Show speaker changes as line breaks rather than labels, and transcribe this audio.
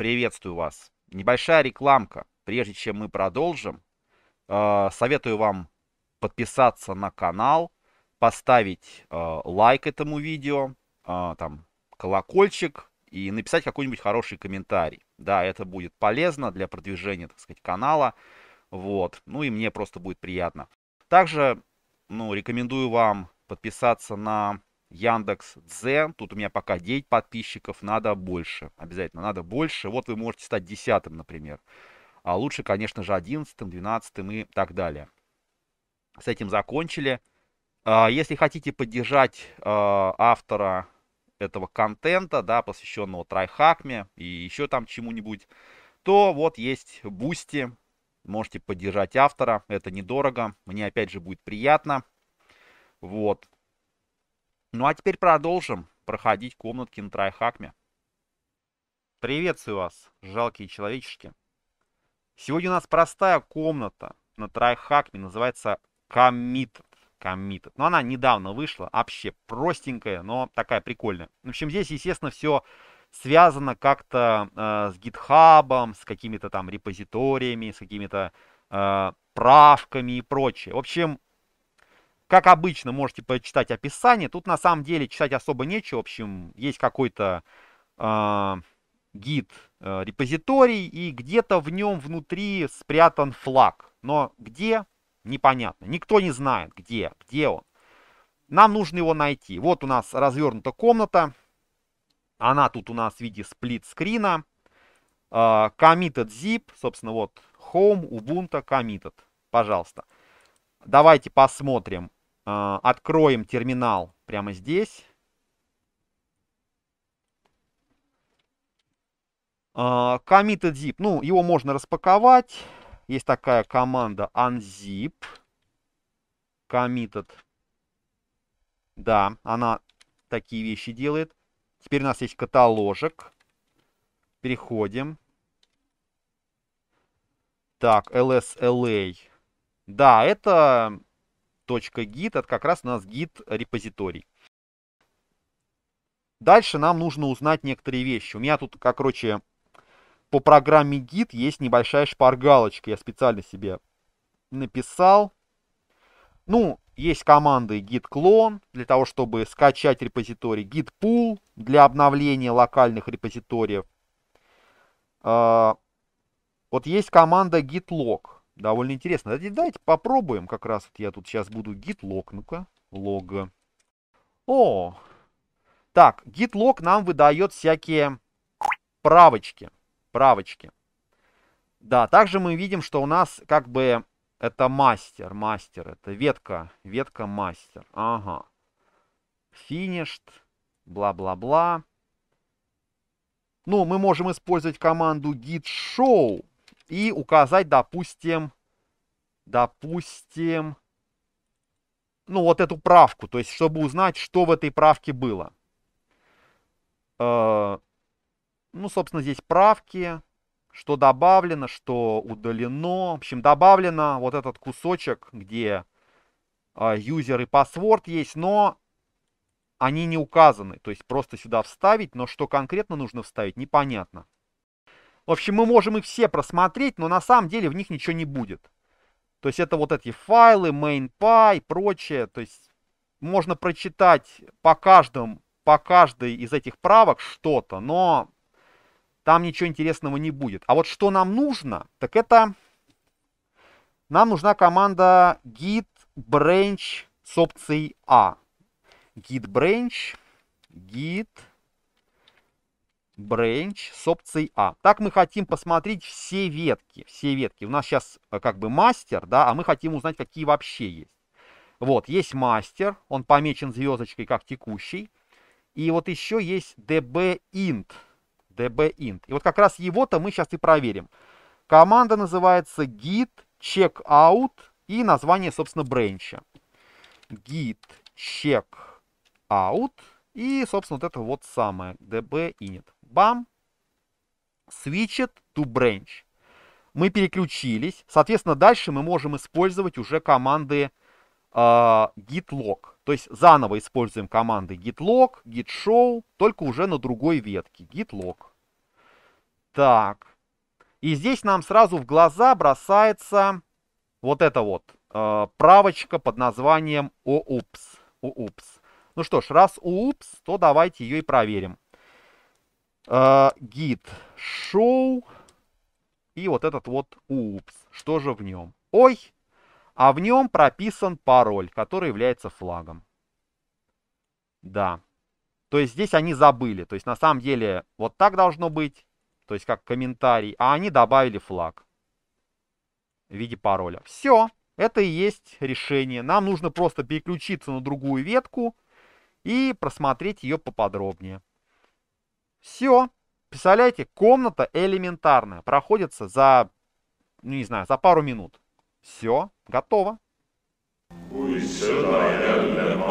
приветствую вас. Небольшая рекламка. Прежде чем мы продолжим, э, советую вам подписаться на канал, поставить э, лайк этому видео, э, там колокольчик и написать какой-нибудь хороший комментарий. Да, это будет полезно для продвижения, так сказать, канала. Вот. Ну и мне просто будет приятно. Также, ну, рекомендую вам подписаться на Яндекс Дзен. Тут у меня пока 9 подписчиков, надо больше. Обязательно надо больше. Вот вы можете стать десятым, например. А лучше, конечно же, одиннадцатым, двенадцатым и так далее. С этим закончили. А, если хотите поддержать а, автора этого контента, да, посвященного трайхакме и еще там чему-нибудь, то вот есть Бусти. Можете поддержать автора. Это недорого. Мне опять же будет приятно. Вот. Ну а теперь продолжим проходить комнатки на Трайхакме. Приветствую вас, жалкие человечки. Сегодня у нас простая комната на Трайхакме, называется Committed. Committed. Но она недавно вышла, вообще простенькая, но такая прикольная. В общем, здесь, естественно, все связано как-то э, с гитхабом, с какими-то там репозиториями, с какими-то э, правками и прочее. В общем, как обычно, можете почитать описание. Тут на самом деле читать особо нечего. В общем, есть какой-то э, гид э, репозиторий, и где-то в нем внутри спрятан флаг. Но где, непонятно. Никто не знает, где, где он. Нам нужно его найти. Вот у нас развернута комната. Она тут у нас в виде сплит-скрина. Uh, committed zip, собственно, вот Home, Ubuntu, Committed. Пожалуйста. Давайте посмотрим а, откроем терминал прямо здесь. А, Committed zip. Ну, его можно распаковать. Есть такая команда unzip. Committed. Да, она такие вещи делает. Теперь у нас есть каталожек. Переходим. Так, LSLA. Да, это git, это как раз у нас git репозиторий. Дальше нам нужно узнать некоторые вещи. У меня тут, как, короче, по программе git есть небольшая шпаргалочка. Я специально себе написал. Ну, есть команды git clone для того, чтобы скачать репозиторий, git pull для обновления локальных репозиториев. А, вот есть команда git log. Довольно интересно. Давайте, попробуем. Как раз вот я тут сейчас буду git log. Ну-ка, log. О! Так, git log нам выдает всякие правочки. Правочки. Да, также мы видим, что у нас как бы это мастер. Мастер, это ветка. Ветка мастер. Ага. Finished. Бла-бла-бла. Ну, мы можем использовать команду git show и указать, допустим, допустим, ну вот эту правку, то есть чтобы узнать, что в этой правке было. Э, ну, собственно, здесь правки, что добавлено, что удалено. В общем, добавлено вот этот кусочек, где э, юзер и паспорт есть, но они не указаны. То есть просто сюда вставить, но что конкретно нужно вставить, непонятно. В общем, мы можем их все просмотреть, но на самом деле в них ничего не будет. То есть это вот эти файлы, mainpy и прочее. То есть можно прочитать по каждым, по каждой из этих правок что-то, но там ничего интересного не будет. А вот что нам нужно, так это нам нужна команда git branch с опцией A. git branch, git branch с опцией А. Так мы хотим посмотреть все ветки, все ветки. У нас сейчас э, как бы мастер, да, а мы хотим узнать, какие вообще есть. Вот, есть мастер, он помечен звездочкой как текущий. И вот еще есть dbint, dbint. И вот как раз его-то мы сейчас и проверим. Команда называется git checkout и название, собственно, бренча. Git checkout и, собственно, вот это вот самое dbinit бам, switched to branch. Мы переключились. Соответственно, дальше мы можем использовать уже команды э, log. То есть заново используем команды git log, git show, только уже на другой ветке. git log. Так. И здесь нам сразу в глаза бросается вот эта вот э, правочка под названием OOPS. OOPS. Ну что ж, раз OOPS, то давайте ее и проверим э, гид шоу и вот этот вот упс. Что же в нем? Ой! А в нем прописан пароль, который является флагом. Да. То есть здесь они забыли. То есть на самом деле вот так должно быть. То есть как комментарий. А они добавили флаг в виде пароля. Все. Это и есть решение. Нам нужно просто переключиться на другую ветку и просмотреть ее поподробнее. Все. Представляете, комната элементарная. Проходится за, ну не знаю, за пару минут. Все, готово. Уй, сюда,